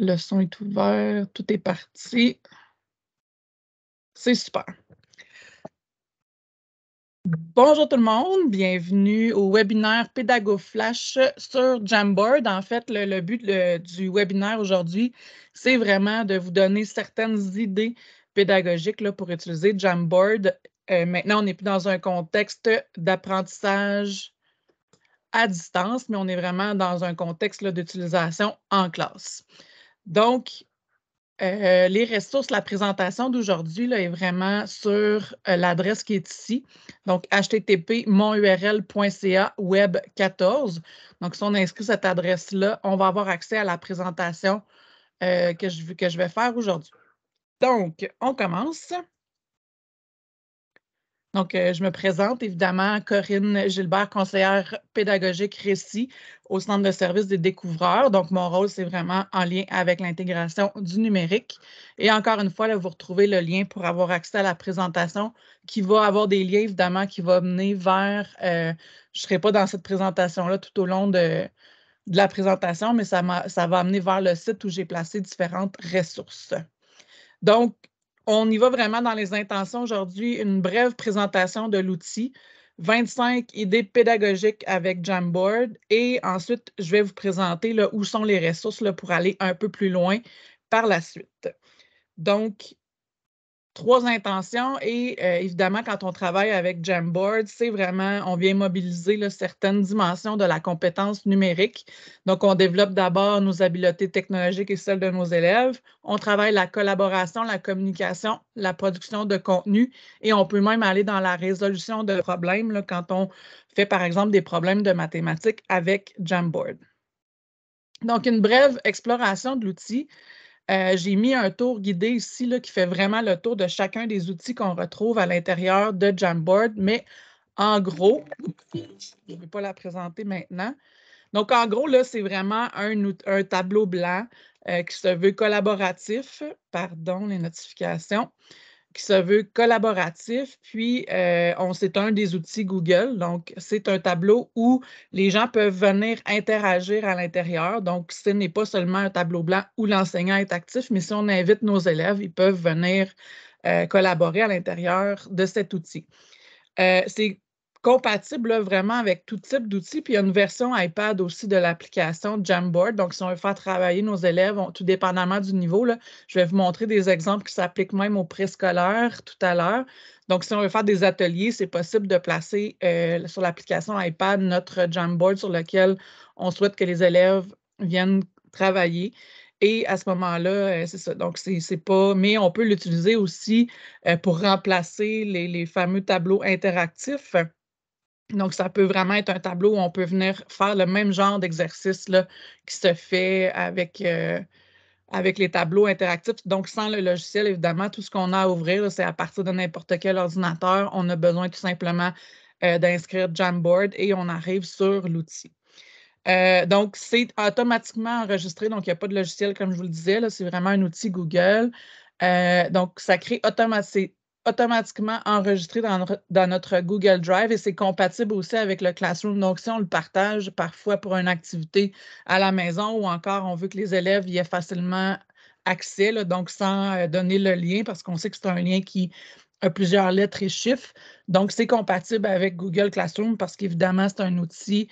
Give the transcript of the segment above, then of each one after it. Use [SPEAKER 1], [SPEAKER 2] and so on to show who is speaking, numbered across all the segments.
[SPEAKER 1] Le son est ouvert, tout est parti. C'est super. Bonjour tout le monde, bienvenue au webinaire PédagoFlash sur Jamboard. En fait, le, but du webinaire aujourd'hui, c'est vraiment de vous donner certaines idées pédagogiques pour utiliser Jamboard. Euh, maintenant, on n'est plus dans un contexte d'apprentissage à distance, mais on est vraiment dans un contexte d'utilisation en classe. Donc, euh, les ressources, la présentation d'aujourd'hui est vraiment sur euh, l'adresse qui est ici. Donc, http web 14. Donc, si on inscrit cette adresse-là, on va avoir accès à la présentation euh, que, que je vais faire aujourd'hui. Donc, on commence. Donc, euh, je me présente évidemment Corinne Gilbert, conseillère pédagogique récit au Centre de service des découvreurs. Donc, mon rôle, c'est vraiment en lien avec l'intégration du numérique. Et encore une fois, là, vous retrouvez le lien pour avoir accès à la présentation qui va avoir des liens, évidemment, qui va mener vers, euh, je ne serai pas dans cette présentation-là tout au long de, la présentation, mais ça, ça va amener vers le site où j'ai placé différentes ressources. Donc, on y va vraiment dans les intentions aujourd'hui. Une brève présentation de l'outil, 25 idées pédagogiques avec Jamboard et ensuite, je vais vous présenter là, où sont les ressources pour aller un peu plus loin par la suite. Donc, trois intentions et euh, évidemment, quand on travaille avec Jamboard, c'est vraiment, on vient mobiliser certaines dimensions de la compétence numérique. Donc, on développe d'abord nos habiletés technologiques et celles de nos élèves. On travaille la collaboration, la communication, la production de contenu et on peut même aller dans la résolution de problèmes quand on fait, par exemple, des problèmes de mathématiques avec Jamboard. Donc, une brève exploration de l'outil. Euh, j'ai mis un tour guidé ici là, qui fait vraiment le tour de chacun des outils qu'on retrouve à l'intérieur de Jamboard, mais en gros, je ne vais pas la présenter maintenant. Donc, en gros, là, c'est vraiment un, tableau blanc euh, qui se veut collaboratif. Pardon, les notifications qui se veut collaboratif. Puis, euh, on, c'est un des outils Google. Donc, c'est un tableau où les gens peuvent venir interagir à l'intérieur. Donc, ce n'est pas seulement un tableau blanc où l'enseignant est actif, mais si on invite nos élèves, ils peuvent venir euh, collaborer à l'intérieur de cet outil. Euh, c'est compatible vraiment avec tout type d'outils. Puis il y a une version iPad aussi de l'application Jamboard. Donc, si on veut faire travailler nos élèves, tout dépendamment du niveau, je vais vous montrer des exemples qui s'appliquent même au préscolaire tout à l'heure. Donc, si on veut faire des ateliers, c'est possible de placer euh, sur l'application iPad notre Jamboard sur lequel on souhaite que les élèves viennent travailler. Et à ce moment-là, euh, c'est ça. Donc, c'est pas. Mais on peut l'utiliser aussi euh, pour remplacer les, fameux tableaux interactifs. Donc, ça peut vraiment être un tableau où on peut venir faire le même genre d'exercice qui se fait avec, euh, avec les tableaux interactifs. Donc, sans le logiciel, évidemment, tout ce qu'on a à ouvrir, c'est à partir de n'importe quel ordinateur. On a besoin tout simplement euh, d'inscrire Jamboard et on arrive sur l'outil. Euh, donc, c'est automatiquement enregistré. Donc, il n'y a pas de logiciel, comme je vous le disais. C'est vraiment un outil Google. donc, ça crée automatiquement automatiquement enregistré dans, notre Google Drive et c'est compatible aussi avec le Classroom. Donc, si on le partage parfois pour une activité à la maison ou encore on veut que les élèves y aient facilement accès, donc sans euh, donner le lien parce qu'on sait que c'est un lien qui a plusieurs lettres et chiffres. Donc, c'est compatible avec Google Classroom parce qu'évidemment, c'est un outil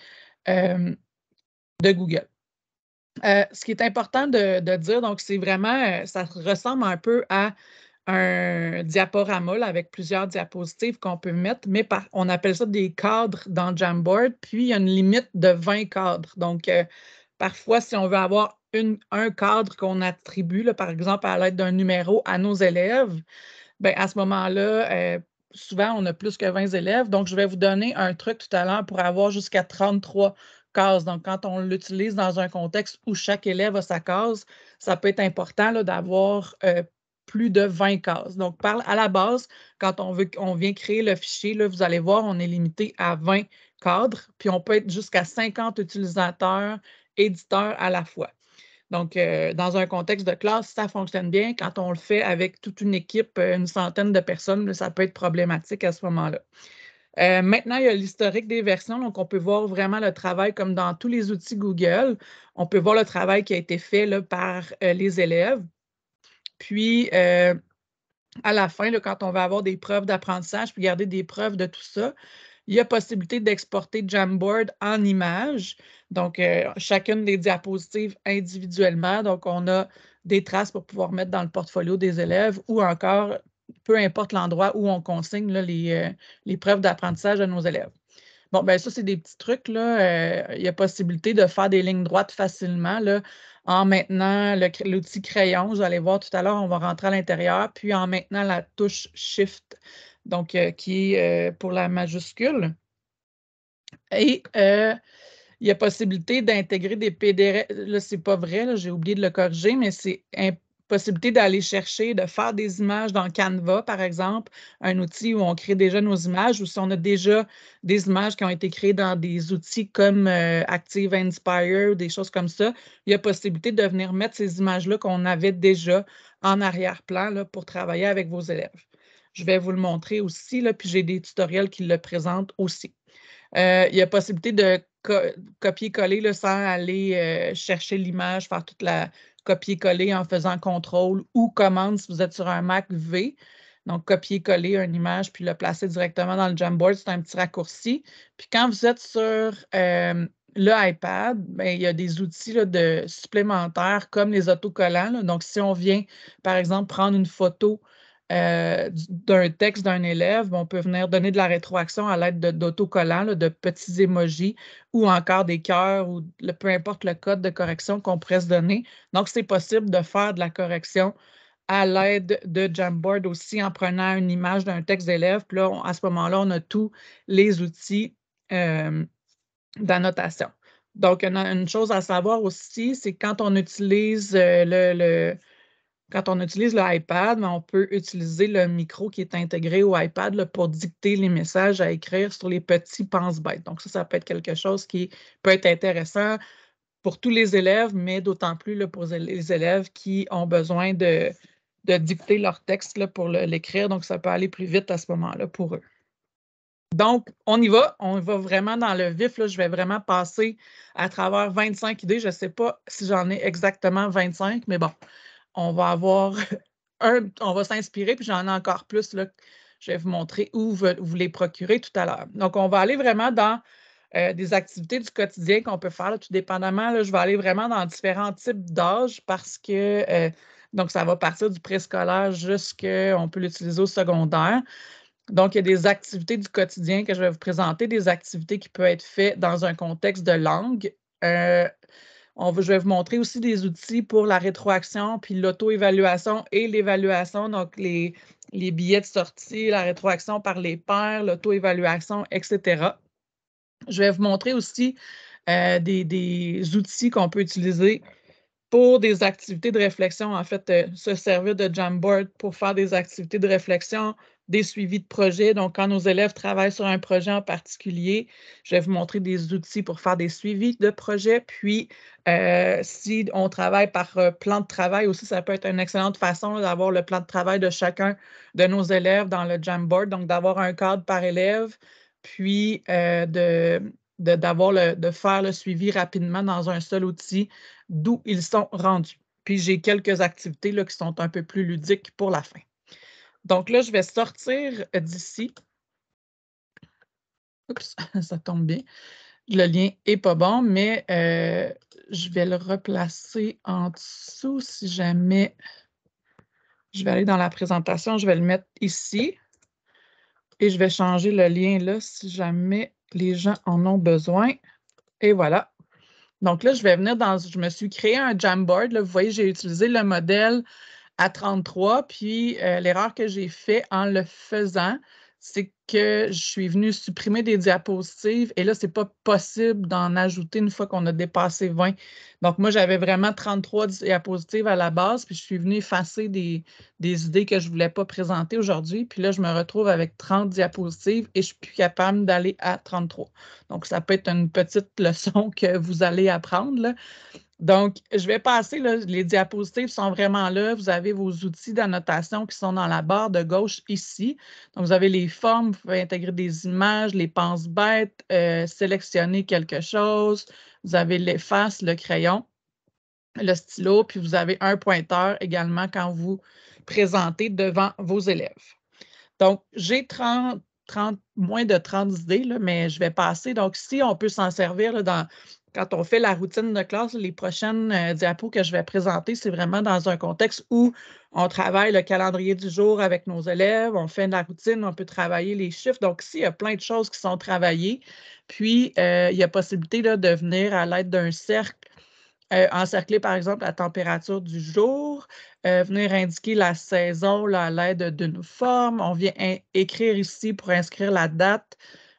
[SPEAKER 1] euh, de Google. Euh, ce qui est important de dire, donc, c'est vraiment, ça ressemble un peu à un diaporama avec plusieurs diapositives qu'on peut mettre, mais on appelle ça des cadres dans Jamboard, puis il y a une limite de 20 cadres. Donc, euh, parfois, si on veut avoir un cadre qu'on attribue, par exemple, à l'aide d'un numéro à nos élèves, bien, à ce moment-là, euh, souvent, on a plus que 20 élèves. Donc, je vais vous donner un truc tout à l'heure pour avoir jusqu'à 33 cases. Donc, quand on l'utilise dans un contexte où chaque élève a sa case, ça peut être important d'avoir euh, plus de 20 cases. Donc, par, à la base, quand on, veut, on vient créer le fichier, là, vous allez voir, on est limité à 20 cadres, puis on peut être jusqu'à 50 utilisateurs, éditeurs à la fois. Donc, euh, dans un contexte de classe, ça fonctionne bien. Quand on le fait avec toute une équipe, euh, une centaine de personnes, ça peut être problématique à ce moment-là. Euh, maintenant, il y a l'historique des versions, donc on peut voir vraiment le travail comme dans tous les outils Google. On peut voir le travail qui a été fait par les élèves. Puis, euh, à la fin, quand on va avoir des preuves d'apprentissage, puis garder des preuves de tout ça, il y a possibilité d'exporter Jamboard en images. Donc, euh, chacune des diapositives individuellement. Donc, on a des traces pour pouvoir mettre dans le portfolio des élèves ou encore, peu importe l'endroit où on consigne euh, les, preuves d'apprentissage de nos élèves. Bon, ben ça, c'est des petits trucs. Là. il y a possibilité de faire des lignes droites facilement en maintenant l'outil crayon, vous allez voir tout à l'heure, on va rentrer à l'intérieur, puis en maintenant la touche Shift, donc euh, qui est euh, pour la majuscule. Et euh, il y a possibilité d'intégrer des PDF. Là, n'est pas vrai, j'ai oublié de le corriger, mais c'est possibilité d'aller chercher, de faire des images dans Canva, par exemple, un outil où on crée déjà nos images ou si on a déjà des images qui ont été créées dans des outils comme euh, Active Inspire ou des choses comme ça, il y a possibilité de venir mettre ces images-là qu'on avait déjà en arrière-plan pour travailler avec vos élèves. Je vais vous le montrer aussi, là, puis j'ai des tutoriels qui le présentent aussi. Euh, il y a possibilité de copier-coller sans aller euh, chercher l'image, faire toute la copier-coller en faisant contrôle ou commande si vous êtes sur un Mac V. Donc, copier-coller une image puis le placer directement dans le Jamboard, c'est un petit raccourci. Puis quand vous êtes sur euh, le iPad, ben, il y a des outils de supplémentaires comme les autocollants. Donc, si on vient, par exemple, prendre une photo euh, d'un texte d'un élève, on peut venir donner de la rétroaction à l'aide d'autocollants, de, petits émojis ou encore des cœurs ou peu importe le code de correction qu'on pourrait se donner. Donc, c'est possible de faire de la correction à l'aide de Jamboard aussi en prenant une image d'un texte d'élève. là, à ce moment-là, on a tous les outils euh, d'annotation. Donc, une, chose à savoir aussi, c'est quand on utilise euh, le quand on utilise le iPad, ben, on peut utiliser le micro qui est intégré au iPad pour dicter les messages à écrire sur les petits pense-bêtes. Donc, ça, ça peut être quelque chose qui peut être intéressant pour tous les élèves, mais d'autant plus pour les élèves qui ont besoin de, dicter leur texte pour l'écrire. Donc, ça peut aller plus vite à ce moment-là pour eux. Donc, on y va. On va vraiment dans le vif. Je vais vraiment passer à travers 25 idées. Je ne sais pas si j'en ai exactement 25, mais bon, on va avoir un, on va s'inspirer, puis j'en ai encore plus. Là, je vais vous montrer où vous, les procurer tout à l'heure. Donc, on va aller vraiment dans euh, des activités du quotidien qu'on peut faire, tout dépendamment. je vais aller vraiment dans différents types d'âges parce que euh, donc ça va partir du préscolaire on peut l'utiliser au secondaire. Donc, il y a des activités du quotidien que je vais vous présenter, des activités qui peuvent être faites dans un contexte de langue. Euh, je vais vous montrer aussi des outils pour la rétroaction, puis l'auto-évaluation et l'évaluation, donc les, billets de sortie, la rétroaction par les pairs, l'auto-évaluation, etc. Je vais vous montrer aussi euh, des, outils qu'on peut utiliser pour des activités de réflexion. En fait, euh, se servir de Jamboard pour faire des activités de réflexion, des suivis de projets. Donc, quand nos élèves travaillent sur un projet en particulier, je vais vous montrer des outils pour faire des suivis de projets. Puis, euh, si on travaille par euh, plan de travail aussi, ça peut être une excellente façon d'avoir le plan de travail de chacun de nos élèves dans le Jamboard. Donc, d'avoir un cadre par élève, puis euh, de, le, de faire le suivi rapidement dans un seul outil d'où ils sont rendus. Puis j'ai quelques activités là, qui sont un peu plus ludiques pour la fin. Donc là, je vais sortir d'ici. Oups, ça tombe bien. Le lien n'est pas bon, mais euh, je vais le replacer en dessous si jamais je vais aller dans la présentation. Je vais le mettre ici et je vais changer le lien là si jamais les gens en ont besoin. Et voilà. Donc là, je vais venir dans, je me suis créé un Jamboard. Là, vous voyez, j'ai utilisé le modèle à 33. Puis euh, l'erreur que j'ai faite en le faisant, c'est que je suis venue supprimer des diapositives et là, ce n'est pas possible d'en ajouter une fois qu'on a dépassé 20. Donc, moi, j'avais vraiment 33 diapositives à la base, puis je suis venu effacer des, idées que je ne voulais pas présenter aujourd'hui. Puis là, je me retrouve avec 30 diapositives et je suis plus capable d'aller à 33. Donc, ça peut être une petite leçon que vous allez apprendre. Là. Donc, je vais passer, les diapositives sont vraiment là. Vous avez vos outils d'annotation qui sont dans la barre de gauche ici. Donc, vous avez les formes, vous pouvez intégrer des images, les penses-bêtes, euh, sélectionner quelque chose. Vous avez les faces, le crayon, le stylo, puis vous avez un pointeur également quand vous présentez devant vos élèves. Donc, j'ai 30 moins de 30 idées, mais je vais passer. Donc, si on peut s'en servir dans quand on fait la routine de classe, les prochaines euh, diapos que je vais présenter, c'est vraiment dans un contexte où on travaille le calendrier du jour avec nos élèves, on fait de la routine, on peut travailler les chiffres. Donc, ici, il y a plein de choses qui sont travaillées. Puis, euh, il y a possibilité de venir à l'aide d'un cercle, euh, encercler par exemple la température du jour, venir indiquer la saison à l'aide d'une forme. On vient hein, écrire ici pour inscrire la date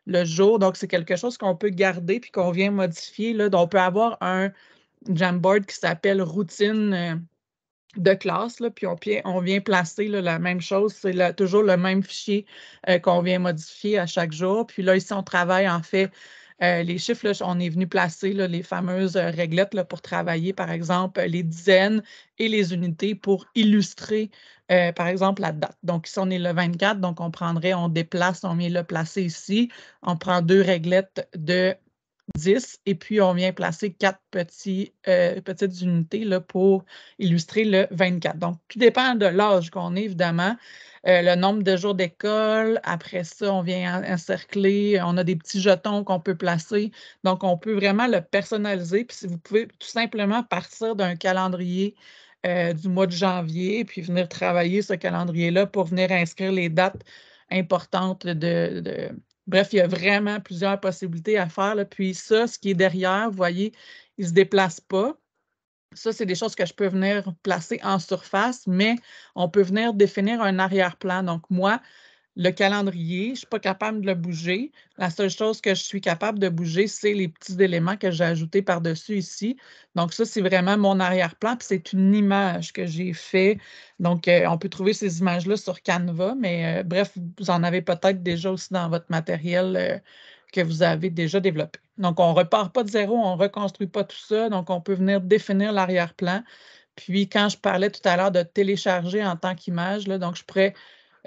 [SPEAKER 1] le jour. Donc, c'est quelque chose qu'on peut garder puis qu'on vient modifier. Là. Donc, on peut avoir un Jamboard qui s'appelle routine euh, de classe, là, puis on, on vient placer la même chose. C'est toujours le même fichier euh, qu'on vient modifier à chaque jour. Puis là, ici, on travaille en fait euh, les chiffres, on est venu placer les fameuses réglettes pour travailler, par exemple, les dizaines et les unités pour illustrer euh, par exemple, la date. Donc, ici, on est le 24, donc on prendrait, on déplace, on vient le placer ici, on prend deux réglettes de 10 et puis on vient placer quatre petits, euh, petites unités là, pour illustrer le 24. Donc, tout dépend de l'âge qu'on est, évidemment. Euh, le nombre de jours d'école. Après ça, on vient encercler. On a des petits jetons qu'on peut placer. Donc, on peut vraiment le personnaliser. Puis, si vous pouvez tout simplement partir d'un calendrier euh, du mois de janvier, puis venir travailler ce calendrier-là pour venir inscrire les dates importantes de, Bref, il y a vraiment plusieurs possibilités à faire. Puis ça, ce qui est derrière, vous voyez, il ne se déplace pas. Ça, c'est des choses que je peux venir placer en surface, mais on peut venir définir un arrière-plan. Donc, moi, le calendrier, je ne suis pas capable de le bouger. La seule chose que je suis capable de bouger, c'est les petits éléments que j'ai ajoutés par-dessus ici. Donc, ça, c'est vraiment mon arrière-plan. Puis c'est une image que j'ai faite. Donc, euh, on peut trouver ces images-là sur Canva, mais euh, bref, vous en avez peut-être déjà aussi dans votre matériel euh, que vous avez déjà développé. Donc, on ne repart pas de zéro, on ne reconstruit pas tout ça. Donc, on peut venir définir l'arrière-plan. Puis, quand je parlais tout à l'heure de télécharger en tant qu'image, donc je pourrais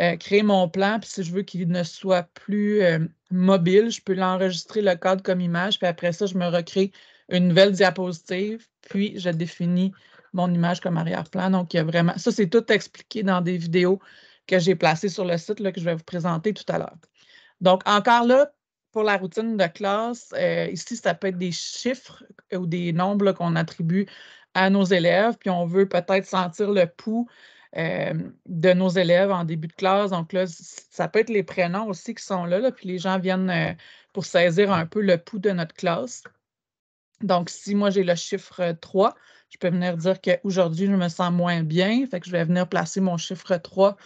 [SPEAKER 1] euh, créer mon plan, puis si je veux qu'il ne soit plus euh, mobile, je peux l'enregistrer le code comme image, puis après ça, je me recrée une nouvelle diapositive, puis je définis mon image comme arrière-plan. Donc, il y a vraiment. Ça, c'est tout expliqué dans des vidéos que j'ai placées sur le site que je vais vous présenter tout à l'heure. Donc, encore là, pour la routine de classe, euh, ici, ça peut être des chiffres ou des nombres qu'on attribue à nos élèves, puis on veut peut-être sentir le pouls euh, de nos élèves en début de classe. Donc là, ça peut être les prénoms aussi qui sont là, puis les gens viennent euh, pour saisir un peu le pouls de notre classe. Donc, si moi j'ai le chiffre 3, je peux venir dire qu'aujourd'hui, je me sens moins bien, fait que je vais venir placer mon chiffre 3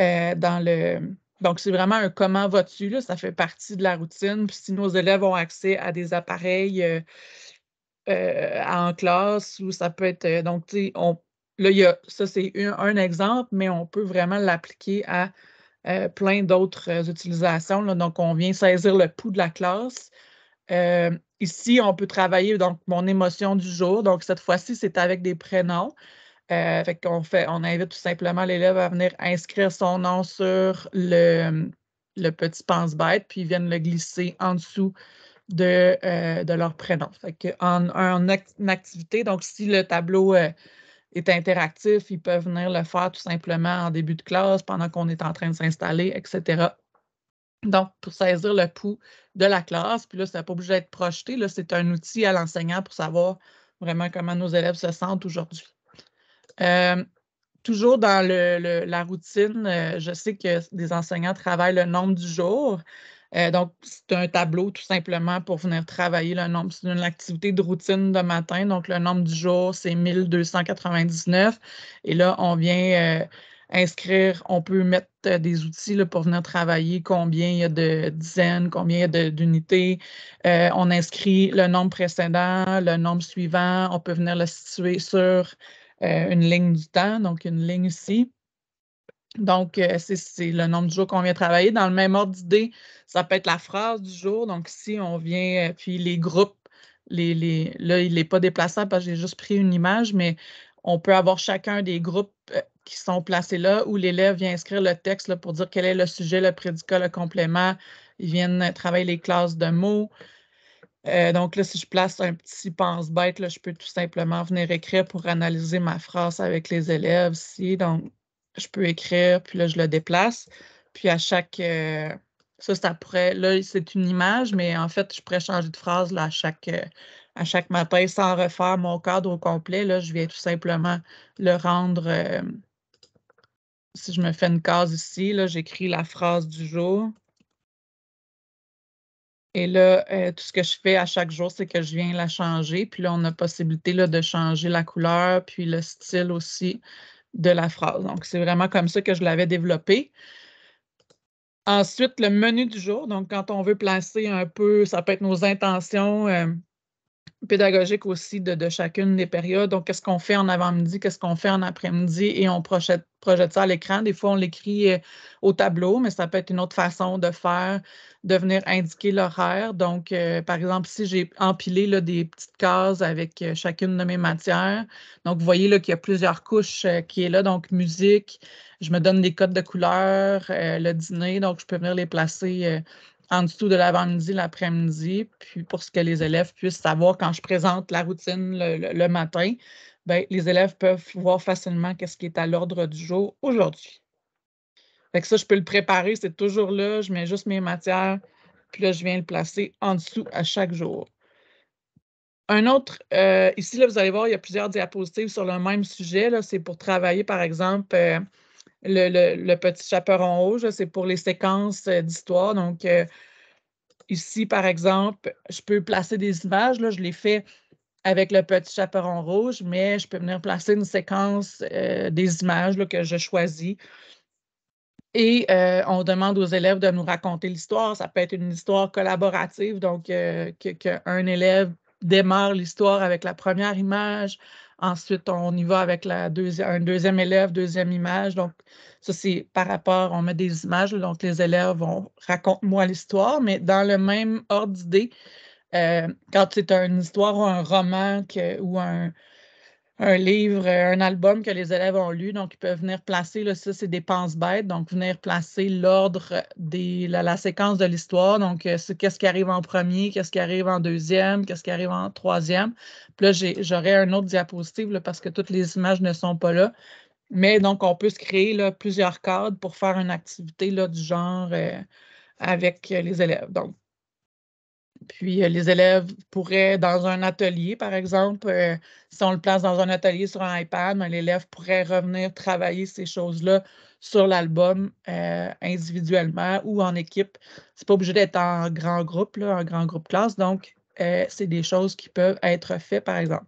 [SPEAKER 1] euh, dans le, donc, c'est vraiment un comment vas-tu, là, ça fait partie de la routine. Puis si nos élèves ont accès à des appareils en classe, ou ça peut être, donc, tu sais, on, Là, il ça, c'est un, exemple, mais on peut vraiment l'appliquer à euh, plein d'autres euh, utilisations. Donc, on vient saisir le pouls de la classe. Euh, ici, on peut travailler donc mon émotion du jour. Donc, cette fois-ci, c'est avec des prénoms. fait qu'on fait, on invite tout simplement l'élève à venir inscrire son nom sur le, petit pense-bête, puis ils viennent le glisser en dessous de, leur prénom. Fait en, en, activité, donc si le tableau est interactif, ils peuvent venir le faire tout simplement en début de classe, pendant qu'on est en train de s'installer, etc. Donc, pour saisir le pouls de la classe, puis là, ça n'est pas obligé d'être projeté. Là, c'est un outil à l'enseignant pour savoir vraiment comment nos élèves se sentent aujourd'hui. Euh, toujours dans la routine, euh, je sais que des enseignants travaillent le nombre du jour. Euh, donc, c'est un tableau tout simplement pour venir travailler le nombre. C'est une activité de routine de matin. Donc, le nombre du jour, c'est 1299. Et là, on vient euh, inscrire, on peut mettre euh, des outils pour venir travailler combien il y a de dizaines, combien il y a d'unités. on inscrit le nombre précédent, le nombre suivant. On peut venir le situer sur une ligne du temps, donc une ligne ici. Donc, euh, c'est le nombre de jours qu'on vient travailler. Dans le même ordre d'idée, ça peut être la phrase du jour. Donc, si on vient, euh, puis les groupes, les, là, il n'est pas déplaçable parce que j'ai juste pris une image, mais on peut avoir chacun des groupes euh, qui sont placés là où l'élève vient inscrire le texte pour dire quel est le sujet, le prédicat, le complément. Ils viennent travailler les classes de mots. donc là, si je place un petit pense-bête, je peux tout simplement venir écrire pour analyser ma phrase avec les élèves. Si, donc, je peux écrire, puis là, je le déplace. Puis à chaque. Euh, ça, ça pourrait. Là, c'est une image, mais en fait, je pourrais changer de phrase là, à chaque. Euh, à chaque matin, sans refaire mon cadre au complet, là, je viens tout simplement le rendre. Euh, si je me fais une case ici, là, j'écris la phrase du jour. Et là, tout ce que je fais à chaque jour, c'est que je viens la changer. Puis là, on a possibilité là, de changer la couleur, puis le style aussi de la phrase. Donc, c'est vraiment comme ça que je l'avais développé. Ensuite, le menu du jour. Donc, quand on veut placer un peu, ça peut être nos intentions, euh, pédagogique aussi de, chacune des périodes. Donc, qu'est-ce qu'on fait en avant-midi, qu'est-ce qu'on fait en après-midi et on projette, ça à l'écran. Des fois, on l'écrit euh, au tableau, mais ça peut être une autre façon de faire, de venir indiquer l'horaire. Donc, euh, par exemple, si j'ai empilé là, des petites cases avec euh, chacune de mes matières, donc vous voyez qu'il y a plusieurs couches qui est là, donc musique, je me donne des codes de couleurs, le dîner, donc je peux venir les placer en dessous de l'avant-midi, l'après-midi, puis pour ce que les élèves puissent savoir quand je présente la routine le, matin, bien, les élèves peuvent voir facilement qu'est-ce qui est à l'ordre du jour aujourd'hui. Fait que ça, je peux le préparer, c'est toujours là, je mets juste mes matières, puis là, je viens le placer en dessous à chaque jour. Un autre, euh, ici, là, vous allez voir, il y a plusieurs diapositives sur le même sujet. là, C'est pour travailler, par exemple, euh, le, petit chaperon rouge, c'est pour les séquences euh, d'histoire. Donc, euh, ici, par exemple, je peux placer des images. je les fais avec le petit chaperon rouge, mais je peux venir placer une séquence euh, des images que je choisis. Et on demande aux élèves de nous raconter l'histoire. Ça peut être une histoire collaborative, donc qu'un élève démarre l'histoire avec la première image, Ensuite, on y va avec la un deuxième élève, deuxième image. Donc, ça, c'est par rapport, on met des images, donc les élèves vont raconte-moi l'histoire, mais dans le même ordre d'idée, euh, quand c'est une histoire ou un roman ou un, un livre, euh, un album que les élèves ont lu. Donc, ils peuvent venir placer, là, ça, c'est des penses bêtes. Donc, venir placer l'ordre de la, séquence de l'histoire. Donc, euh, qu'est-ce qui arrive en premier, qu'est-ce qui arrive en deuxième, qu'est-ce qui arrive en troisième. Puis là, j'aurai un autre diapositive là, parce que toutes les images ne sont pas là. Mais donc, on peut se créer là, plusieurs cadres pour faire une activité là, du genre euh, avec les élèves. Donc, puis euh, les élèves pourraient, dans un atelier, par exemple, euh, si on le place dans un atelier sur un iPad, ben, l'élève pourrait revenir travailler ces choses-là sur l'album euh, individuellement ou en équipe. Ce n'est pas obligé d'être en grand groupe, en grand groupe classe. Donc, c'est des choses qui peuvent être faites, par exemple.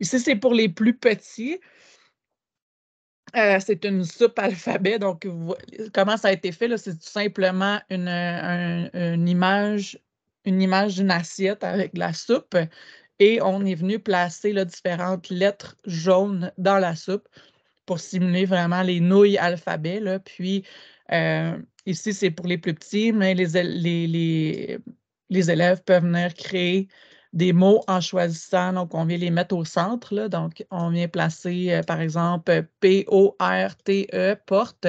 [SPEAKER 1] Ici, c'est pour les plus petits. c'est une soupe alphabet. Donc, comment ça a été fait? C'est tout simplement une image une image d'une assiette avec la soupe et on est venu placer différentes lettres jaunes dans la soupe pour simuler vraiment les nouilles alphabet. Puis euh, ici, c'est pour les plus petits, mais les, les, les, élèves peuvent venir créer des mots en choisissant. Donc, on vient les mettre au centre. Donc, on vient placer, euh, par exemple, P-O-R-T-E, porte.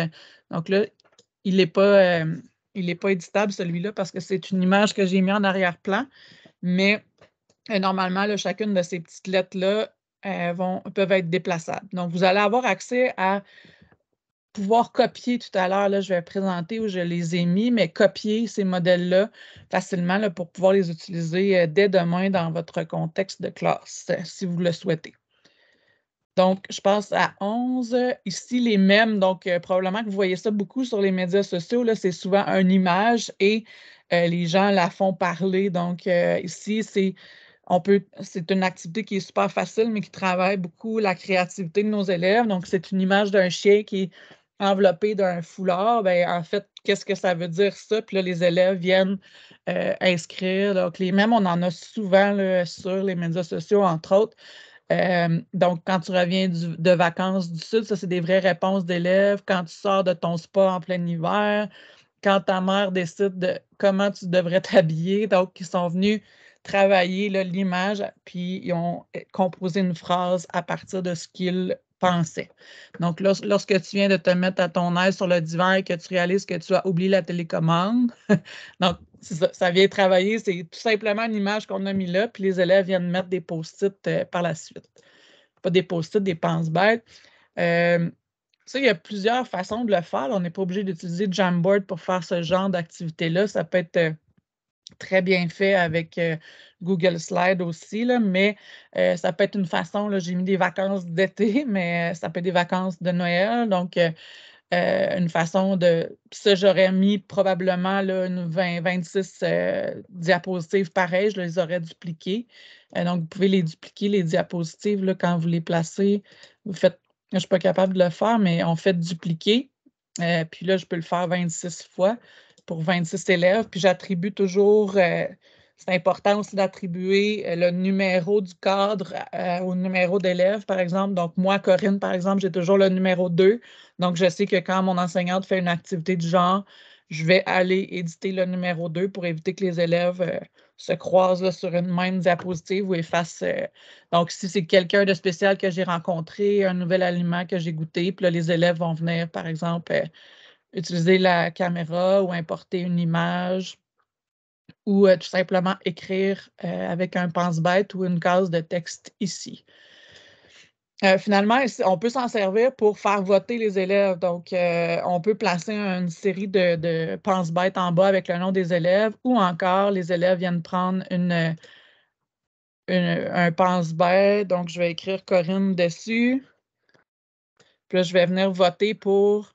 [SPEAKER 1] Donc là, il n'est pas... Euh, il n'est pas éditable, celui-là, parce que c'est une image que j'ai mis en arrière-plan. Mais euh, normalement, chacune de ces petites lettres-là euh, peuvent être déplaçables. Donc, vous allez avoir accès à pouvoir copier tout à l'heure, là, je vais présenter où je les ai mis, mais copier ces modèles-là facilement pour pouvoir les utiliser euh, dès demain dans votre contexte de classe, si vous le souhaitez. Donc, je passe à 11. Euh, ici, les mêmes. Donc, euh, probablement que vous voyez ça beaucoup sur les médias sociaux. Là, c'est souvent une image et euh, les gens la font parler. Donc, ici, c'est on peut, c'est une activité qui est super facile, mais qui travaille beaucoup la créativité de nos élèves. Donc, c'est une image d'un chien qui est enveloppé d'un foulard. Bien, en fait, qu'est-ce que ça veut dire ça? Puis là, les élèves viennent inscrire. Donc, les mêmes, on en a souvent sur les médias sociaux, entre autres. Euh, donc, quand tu reviens de vacances du sud, ça, c'est des vraies réponses d'élèves. Quand tu sors de ton spa en plein hiver, quand ta mère décide de comment tu devrais t'habiller. Donc, ils sont venus travailler l'image, puis ils ont eh, composé une phrase à partir de ce qu'ils donc, lorsque tu viens de te mettre à ton aise sur le divan et que tu réalises que tu as oublié la télécommande, donc ça, vient travailler, c'est tout simplement une image qu'on a mis là, puis les élèves viennent mettre des post-it euh, par la suite. Pas des post-it, des pense bêtes ça, euh, il y a plusieurs façons de le faire. On n'est pas obligé d'utiliser Jamboard pour faire ce genre d'activité-là. Ça peut être euh, très bien fait avec euh, Google Slides aussi, mais euh, ça peut être une façon, j'ai mis des vacances d'été, mais euh, ça peut être des vacances de Noël, donc une façon de... Ça, j'aurais mis probablement là, 26 diapositives pareilles, je les aurais dupliquées. donc, vous pouvez les dupliquer, les diapositives, quand vous les placez. Vous faites, je ne suis pas capable de le faire, mais on fait dupliquer. puis là, je peux le faire 26 fois pour 26 élèves. Puis j'attribue toujours, euh, c'est important aussi d'attribuer euh, le numéro du cadre euh, au numéro d'élève, par exemple. Donc, moi, Corinne, par exemple, j'ai toujours le numéro 2. Donc, je sais que quand mon enseignante fait une activité du genre, je vais aller éditer le numéro 2 pour éviter que les élèves se croisent sur une même diapositive ou effacent. donc, si c'est quelqu'un de spécial que j'ai rencontré, un nouvel aliment que j'ai goûté, puis là, les élèves vont venir, par exemple, utiliser la caméra ou importer une image ou euh, tout simplement écrire euh, avec un pense-bête ou une case de texte ici. Euh, finalement, on peut s'en servir pour faire voter les élèves. Donc, on peut placer une série de, pense-bêtes en bas avec le nom des élèves ou encore les élèves viennent prendre une, un pense-bête. Donc, je vais écrire Corinne dessus. Puis là, je vais venir voter pour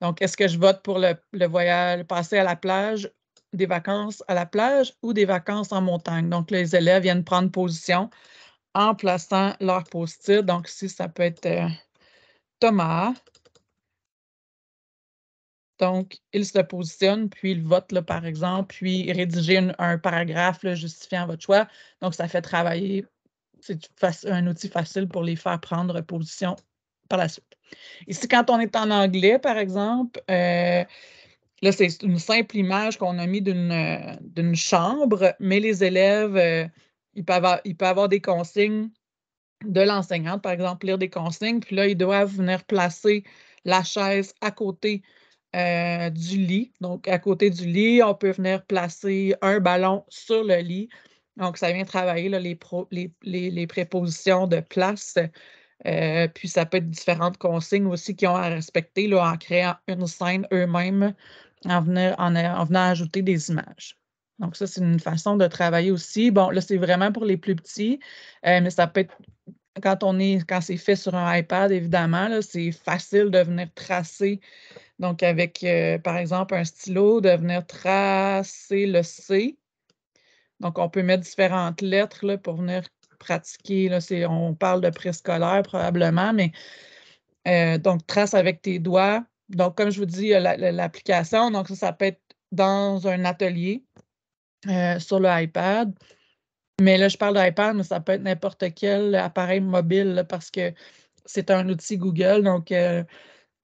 [SPEAKER 1] donc, est-ce que je vote pour le, voyage, passer à la plage, des vacances à la plage ou des vacances en montagne? Donc, les élèves viennent prendre position en plaçant leur post-it. Donc, ici, ça peut être euh, Thomas. Donc, il se positionne, puis il vote, là, par exemple, puis rédiger un paragraphe le justifiant votre choix. Donc, ça fait travailler, c'est un outil facile pour les faire prendre position par la suite. Ici, quand on est en anglais, par exemple, euh, là, c'est une simple image qu'on a mis d'une euh, chambre, mais les élèves, euh, ils, peuvent avoir, des consignes de l'enseignante, par exemple, lire des consignes, puis là, ils doivent venir placer la chaise à côté du lit. Donc, à côté du lit, on peut venir placer un ballon sur le lit. Donc, ça vient travailler les, prépositions de place euh, puis ça peut être différentes consignes aussi qui ont à respecter là, en créant une scène eux-mêmes, en, venir, en, venant ajouter des images. Donc, ça, c'est une façon de travailler aussi. Bon, là, c'est vraiment pour les plus petits, euh, mais ça peut être quand on est, quand c'est fait sur un iPad, évidemment, c'est facile de venir tracer. Donc, avec, euh, par exemple, un stylo, de venir tracer le C. Donc, on peut mettre différentes lettres là, pour venir pratiquer. Là, on parle de préscolaire probablement, mais euh, donc trace avec tes doigts. Donc, comme je vous dis, l'application, donc ça, peut être dans un atelier euh, sur le iPad. Mais là, je parle d'iPad, mais ça peut être n'importe quel appareil mobile parce que c'est un outil Google. Donc, euh,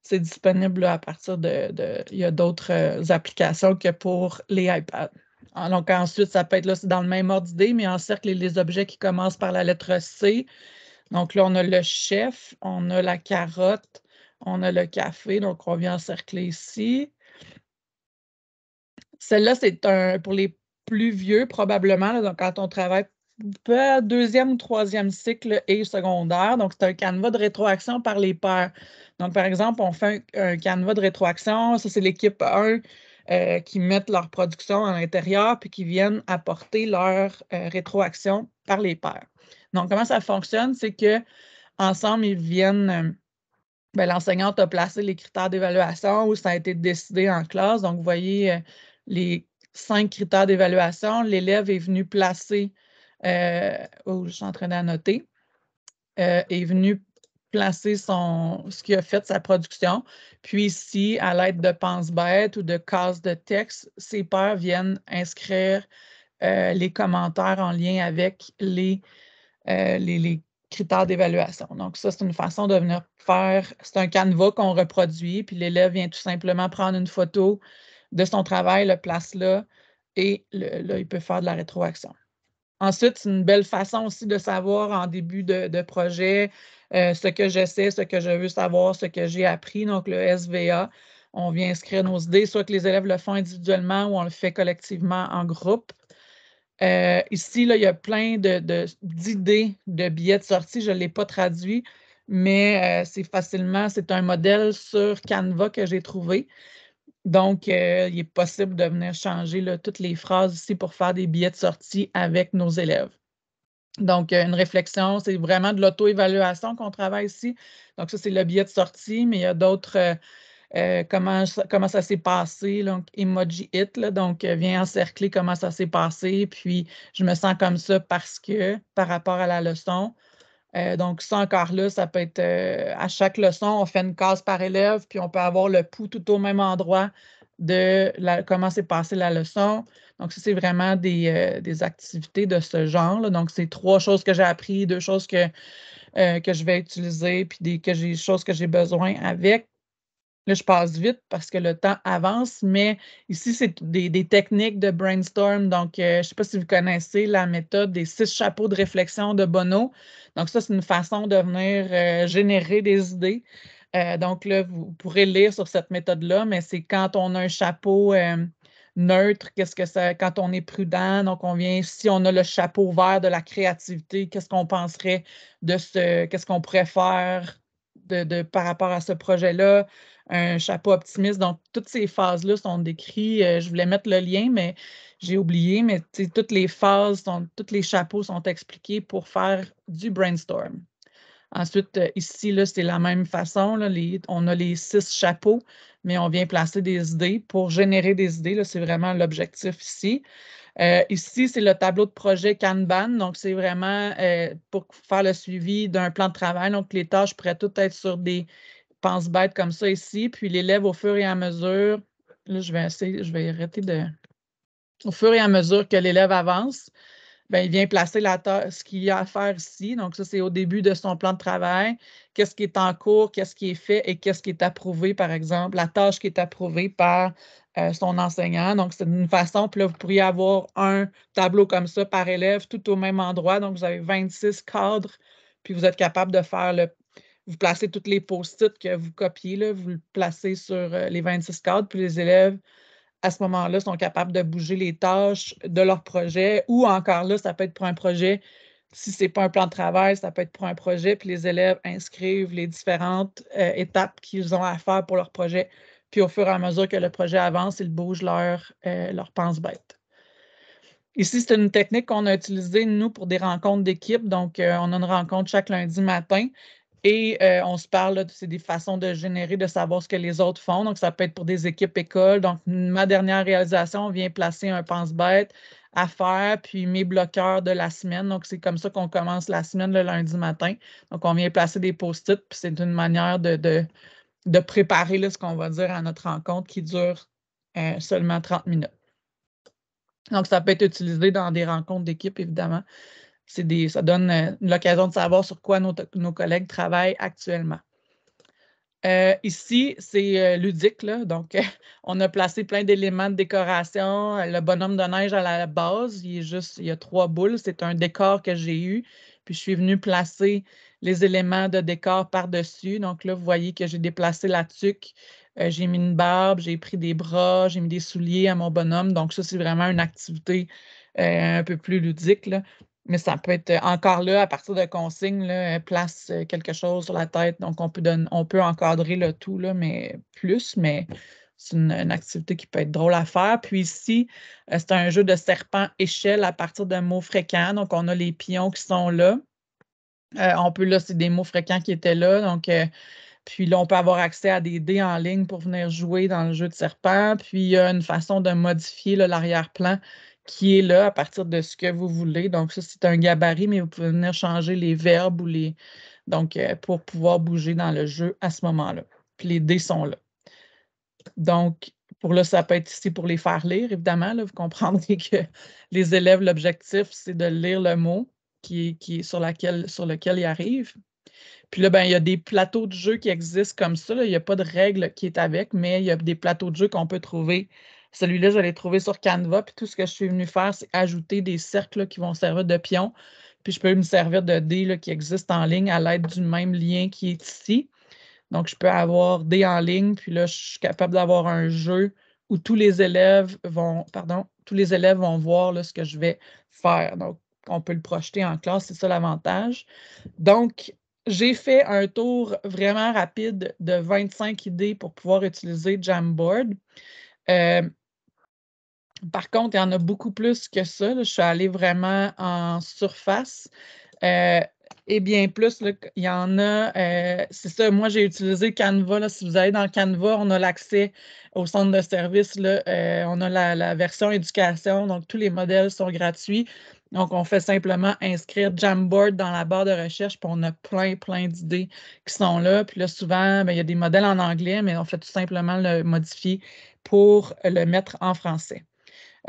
[SPEAKER 1] c'est disponible à partir de. Il y a d'autres applications que pour les iPads. Donc ensuite, ça peut être là, c'est dans le même ordre d'idée, mais cercle les objets qui commencent par la lettre C. Donc là, on a le chef, on a la carotte, on a le café, donc on vient encercler ici. Celle-là, c'est un pour les plus vieux, probablement, donc quand on travaille deuxième ou troisième cycle et secondaire. Donc, c'est un canevas de rétroaction par les pairs. Donc, par exemple, on fait un, un canevas de rétroaction. Ça, c'est l'équipe 1 euh, qui mettent leur production à l'intérieur puis qui viennent apporter leur euh, rétroaction par les pairs. Donc, comment ça fonctionne? C'est que ensemble, ils viennent. Euh, ben, l'enseignante a placé les critères d'évaluation où ça a été décidé en classe. Donc, vous voyez les cinq critères d'évaluation. L'élève est venu placer, oh, je suis en train d'annoter, est venu placer son, ce qu'il a fait, sa production. Puis ici, à l'aide de pense-bêtes ou de cases de texte, ses pairs viennent inscrire euh, les commentaires en lien avec euh, les, les, critères d'évaluation. Donc, ça, c'est une façon de venir faire, c'est un canevas qu'on reproduit, puis l'élève vient tout simplement prendre une photo de son travail, le place là, et là, il peut faire de la rétroaction. Ensuite, c'est une belle façon aussi de savoir en début de, projet euh, ce que je sais, ce que je veux savoir, ce que j'ai appris. Donc, le SVA, on vient inscrire nos idées, soit que les élèves le font individuellement ou on le fait collectivement en groupe. Euh, ici, là, il y a plein d'idées de, de, billets de sortie. Je ne l'ai pas traduit, mais euh, c'est facilement, c'est un modèle sur Canva que j'ai trouvé. Donc, euh, il est possible de venir changer toutes les phrases ici pour faire des billets de sortie avec nos élèves. Donc, euh, une réflexion, c'est vraiment de l'auto-évaluation qu'on travaille ici. Donc, ça, c'est le billet de sortie, mais il y a d'autres, euh, comment, ça s'est passé, donc emoji it, donc viens encercler comment ça s'est passé, puis je me sens comme ça parce que par rapport à la leçon, euh, donc, ça encore là, ça peut être euh, à chaque leçon, on fait une case par élève, puis on peut avoir le pouls tout au même endroit de comment s'est passée la leçon. Donc, ça, c'est vraiment des, euh, activités de ce genre. Donc, c'est trois choses que j'ai apprises, deux choses que, que je vais utiliser, puis des que choses que j'ai besoin avec. Là, je passe vite parce que le temps avance, mais ici, c'est des, techniques de brainstorm. Donc, euh, je ne sais pas si vous connaissez la méthode des six chapeaux de réflexion de Bono. Donc, ça, c'est une façon de venir euh, générer des idées. Euh, donc, là, vous pourrez lire sur cette méthode-là, mais c'est quand on a un chapeau neutre, qu'est-ce que ça, quand on est prudent, donc on vient, si on a le chapeau vert de la créativité, qu'est-ce qu'on penserait de ce, qu'est-ce qu'on pourrait faire de, par rapport à ce projet-là un chapeau optimiste. Donc, toutes ces phases-là sont décrites. Euh, je voulais mettre le lien, mais j'ai oublié. Mais toutes les phases, sont, tous les chapeaux sont expliqués pour faire du brainstorm. Ensuite, euh, ici, c'est la même façon. on a les six chapeaux, mais on vient placer des idées pour générer des idées. C'est vraiment l'objectif ici. Euh, ici, c'est le tableau de projet Kanban. Donc, c'est vraiment pour faire le suivi d'un plan de travail. Donc, les tâches pourraient toutes être sur des pense bête comme ça ici, puis l'élève, au fur et à mesure, là, je vais essayer, je vais arrêter de. Au fur et à mesure que l'élève avance, Bien, il vient placer la ce qu'il a à faire ici. Donc, ça, c'est au début de son plan de travail. Qu'est-ce qui est en cours, qu'est-ce qui est fait et qu'est-ce qui est approuvé, par exemple, la tâche qui est approuvée par euh, son enseignant. Donc, c'est une façon, puis là, vous pourriez avoir un tableau comme ça par élève, tout au même endroit. Donc, vous avez 26 cadres, puis vous êtes capable de faire le, vous placez tous les post-it que vous copiez, là, vous le placez sur euh, les 26 cadres, puis les élèves, à ce moment-là, sont capables de bouger les tâches de leur projet ou encore là, ça peut être pour un projet. Si ce n'est pas un plan de travail, ça peut être pour un projet, puis les élèves inscrivent les différentes euh, étapes qu'ils ont à faire pour leur projet. Puis au fur et à mesure que le projet avance, ils bougent leur, euh, pense-bête. Ici, c'est une technique qu'on a utilisée, nous, pour des rencontres d'équipe. Donc, on a une rencontre chaque lundi matin et euh, on se parle, c'est des façons de générer, de savoir ce que les autres font. Donc, ça peut être pour des équipes écoles. Donc, ma dernière réalisation, on vient placer un pense-bête à faire, puis mes bloqueurs de la semaine. Donc, c'est comme ça qu'on commence la semaine le lundi matin. Donc, on vient placer des post-it, puis c'est une manière de, de, préparer ce qu'on va dire à notre rencontre qui dure euh, seulement 30 minutes. Donc, ça peut être utilisé dans des rencontres d'équipe, évidemment ça donne l'occasion euh, de savoir sur quoi nos, collègues travaillent actuellement. Euh, ici, c'est euh, ludique, donc on a placé plein d'éléments de décoration. Le bonhomme de neige à la base, il, est juste, il y a trois boules. C'est un décor que j'ai eu. Puis je suis venue placer les éléments de décor par-dessus. Donc là, vous voyez que j'ai déplacé la tuque, j'ai mis une barbe, j'ai pris des bras, j'ai mis des souliers à mon bonhomme. Donc ça, c'est vraiment une activité un peu plus ludique. Là. Mais ça peut être euh, encore là, à partir de consignes, là, euh, place euh, quelque chose sur la tête. Donc, on peut, on peut encadrer le tout, là, mais plus, mais c'est une, activité qui peut être drôle à faire. Puis ici, c'est un jeu de serpent-échelle à partir de mots fréquents. Donc, on a les pions qui sont là. on peut, là, c'est des mots fréquents qui étaient là. Donc, puis là, on peut avoir accès à des dés en ligne pour venir jouer dans le jeu de serpent. Puis il y a une façon de modifier l'arrière-plan qui est là à partir de ce que vous voulez. Donc, ça, c'est un gabarit, mais vous pouvez venir changer les verbes ou les. Donc, euh, pour pouvoir bouger dans le jeu à ce moment-là. Puis les dés sont là. Donc, pour là, ça peut être ici pour les faire lire, évidemment. Là, vous comprendrez que les élèves, l'objectif, c'est de lire le mot qui, qui sur, laquelle, sur lequel ils arrivent. Puis là, ben, il y a des plateaux de jeu qui existent comme ça. Il n'y a pas de règle qui est avec, mais il y a des plateaux de jeu qu'on peut trouver celui-là, je l'ai trouvé sur Canva. Puis tout ce que je suis venue faire, c'est ajouter des cercles qui vont servir de pions. Puis je peux me servir de dés qui existent en ligne à l'aide du même lien qui est ici. Donc, je peux avoir des en ligne. Puis là, je suis capable d'avoir un jeu où tous les élèves vont, pardon, tous les élèves vont voir ce que je vais faire. Donc, on peut le projeter en classe, c'est ça l'avantage. Donc, j'ai fait un tour vraiment rapide de 25 idées pour pouvoir utiliser Jamboard. Euh, par contre, il y en a beaucoup plus que ça. Je suis allée vraiment en surface. Euh, et bien plus, il y en a. Euh, c'est ça, moi, j'ai utilisé Canva. si vous allez dans Canva, on a l'accès au centre de service. Euh, on a la, version éducation, donc tous les modèles sont gratuits. Donc, on fait simplement inscrire Jamboard dans la barre de recherche, puis on a plein, plein d'idées qui sont là. Puis là, souvent, ben, il y a des modèles en anglais, mais on fait tout simplement le modifier pour le mettre en français.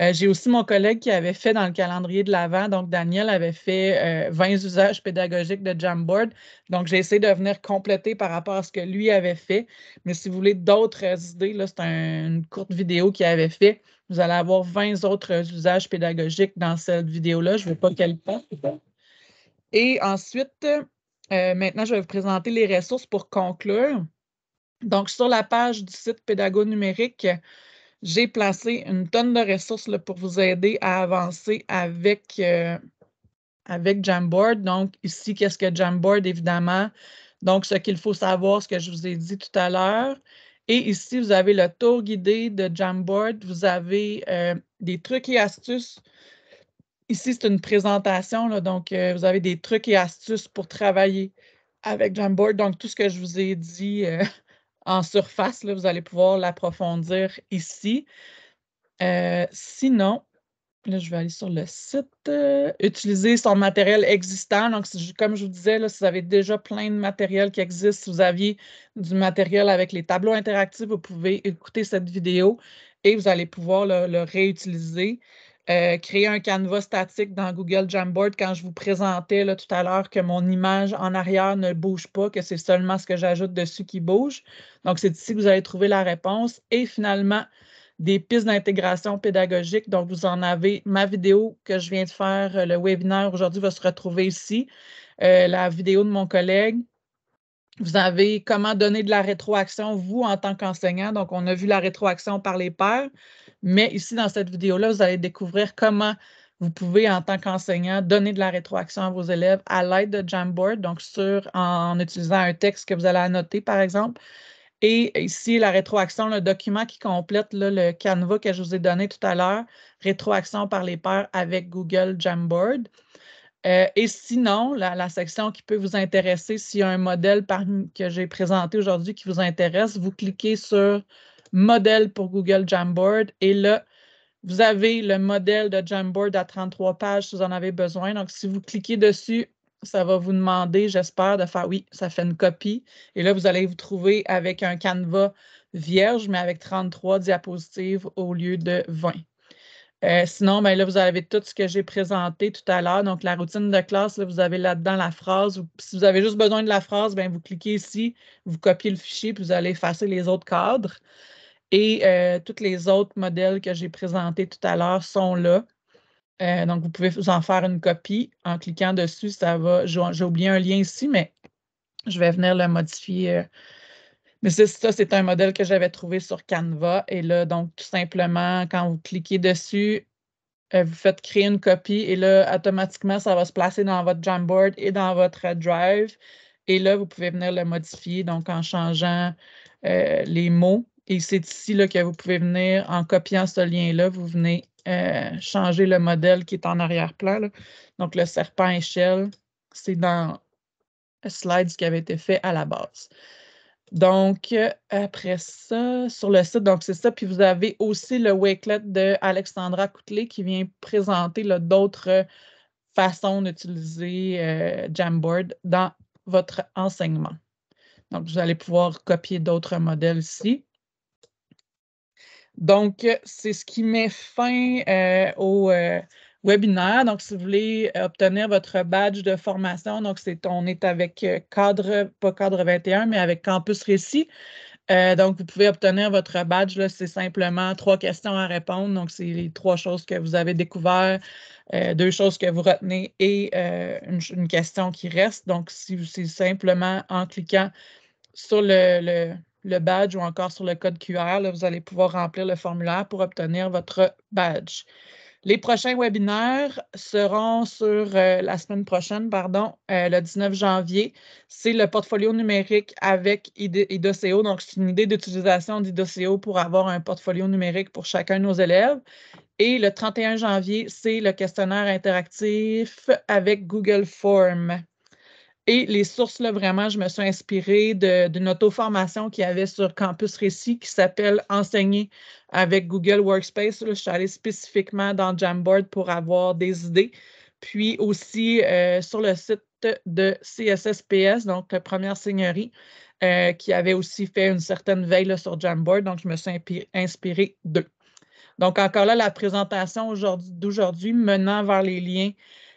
[SPEAKER 1] Euh, j'ai aussi mon collègue qui avait fait dans le calendrier de l'Avent, donc Daniel avait fait 20 euh, usages pédagogiques de Jamboard. Donc, j'ai essayé de venir compléter par rapport à ce que lui avait fait. Mais si vous voulez d'autres idées, là, c'est une courte vidéo qu'il avait fait. Vous allez avoir 20 autres usages pédagogiques dans cette vidéo-là. Je ne veux pas qu'elle passe. Et ensuite, euh, maintenant, je vais vous présenter les ressources pour conclure. Donc, sur la page du site Pédago numérique, j'ai placé une tonne de ressources pour vous aider à avancer avec, euh, avec Jamboard. Donc, ici, qu'est-ce que Jamboard, évidemment? Donc, ce qu'il faut savoir, ce que je vous ai dit tout à l'heure. Et ici, vous avez le tour guidé de Jamboard. Vous avez euh, des trucs et astuces. Ici, c'est une présentation, là, donc euh, vous avez des trucs et astuces pour travailler avec Jamboard. Donc, tout ce que je vous ai dit en surface. vous allez pouvoir l'approfondir ici. Euh, sinon, je vais aller sur le site. Euh, utiliser son matériel existant. Donc, comme je vous disais, si vous avez déjà plein de matériel qui existe, si vous aviez du matériel avec les tableaux interactifs, vous pouvez écouter cette vidéo et vous allez pouvoir le réutiliser. Euh, créer un canevas statique dans Google Jamboard quand je vous présentais là, tout à l'heure que mon image en arrière ne bouge pas, que c'est seulement ce que j'ajoute dessus qui bouge. Donc, c'est ici que vous allez trouver la réponse. Et finalement, des pistes d'intégration pédagogique. Donc, vous en avez ma vidéo que je viens de faire, euh, le webinaire aujourd'hui va se retrouver ici, euh, la vidéo de mon collègue, vous avez comment donner de la rétroaction, vous, en tant qu'enseignant. Donc, on a vu la rétroaction par les pairs, mais ici, dans cette vidéo-là, vous allez découvrir comment vous pouvez, en tant qu'enseignant, donner de la rétroaction à vos élèves à l'aide de Jamboard, donc sur, en, utilisant un texte que vous allez annoter, par exemple. Et ici, la rétroaction, le document qui complète le Canva que je vous ai donné tout à l'heure, rétroaction par les pairs avec Google Jamboard. Euh, et sinon, la, section qui peut vous intéresser, s'il y a un modèle que j'ai présenté aujourd'hui qui vous intéresse, vous cliquez sur Modèle pour Google Jamboard et là, vous avez le modèle de Jamboard à 33 pages si vous en avez besoin. Donc, si vous cliquez dessus, ça va vous demander, j'espère, de faire oui, ça fait une copie. Et là, vous allez vous trouver avec un canevas vierge, mais avec 33 diapositives au lieu de 20. Euh, sinon, ben là, vous avez tout ce que j'ai présenté tout à l'heure. Donc, la routine de classe, vous avez là-dedans la phrase. Si vous avez juste besoin de la phrase, ben, vous cliquez ici, vous copiez le fichier, puis vous allez effacer les autres cadres. Et euh, tous les autres modèles que j'ai présentés tout à l'heure sont là. Euh, donc, vous pouvez vous en faire une copie. En cliquant dessus, ça va. J'ai oublié un lien ici, mais je vais venir le modifier mais ça, c'est un modèle que j'avais trouvé sur Canva. Et là, donc, tout simplement, quand vous cliquez dessus, euh, vous faites créer une copie et là, automatiquement, ça va se placer dans votre Jamboard et dans votre Drive. Et là, vous pouvez venir le modifier, donc en changeant euh, les mots. Et c'est ici là, que vous pouvez venir, en copiant ce lien-là, vous venez euh, changer le modèle qui est en arrière-plan. Donc, le serpent échelle, c'est dans Slides qui avait été fait à la base. Donc, euh, après ça, sur le site, donc c'est ça. Puis vous avez aussi le Wakelet de Alexandra Coutelet qui vient présenter d'autres façons d'utiliser euh, Jamboard dans votre enseignement. Donc, vous allez pouvoir copier d'autres modèles ici. Donc, c'est ce qui met fin euh, au, webinaire. Donc, si vous voulez euh, obtenir votre badge de formation, donc on est avec euh, cadre, pas cadre 21, mais avec Campus Récit. Euh, donc, vous pouvez obtenir votre badge. C'est simplement trois questions à répondre. Donc, c'est les trois choses que vous avez découvertes, deux choses que vous retenez et une, question qui reste. Donc, si c'est simplement en cliquant sur le, badge ou encore sur le code QR, vous allez pouvoir remplir le formulaire pour obtenir votre badge. Les prochains webinaires seront sur euh, la semaine prochaine, pardon, euh, le 19 janvier. C'est le portfolio numérique avec IDOCEO. Donc, c'est une idée d'utilisation dossier pour avoir un portfolio numérique pour chacun de nos élèves. Et le 31 janvier, c'est le questionnaire interactif avec Google Form. Et les sources, là, vraiment, je me suis inspirée d'une auto-formation qu'il y avait sur Campus Récit qui s'appelle Enseigner avec Google Workspace. je suis allée spécifiquement dans Jamboard pour avoir des idées. Puis aussi euh, sur le site de CSSPS, donc Première Seigneurie, euh, qui avait aussi fait une certaine veille sur Jamboard. Donc, je me suis inspirée d'eux. Donc, encore là, la présentation d'aujourd'hui menant vers les liens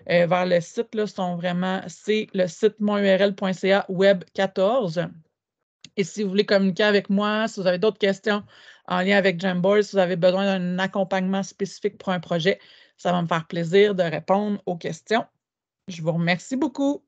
[SPEAKER 1] euh, vers le site sont vraiment, c'est le site monurl.ca web 14. Et si vous voulez communiquer avec moi, si vous avez d'autres questions en lien avec Jamboard, si vous avez besoin d'un accompagnement spécifique pour un projet, ça va me faire plaisir de répondre aux questions. Je vous remercie beaucoup.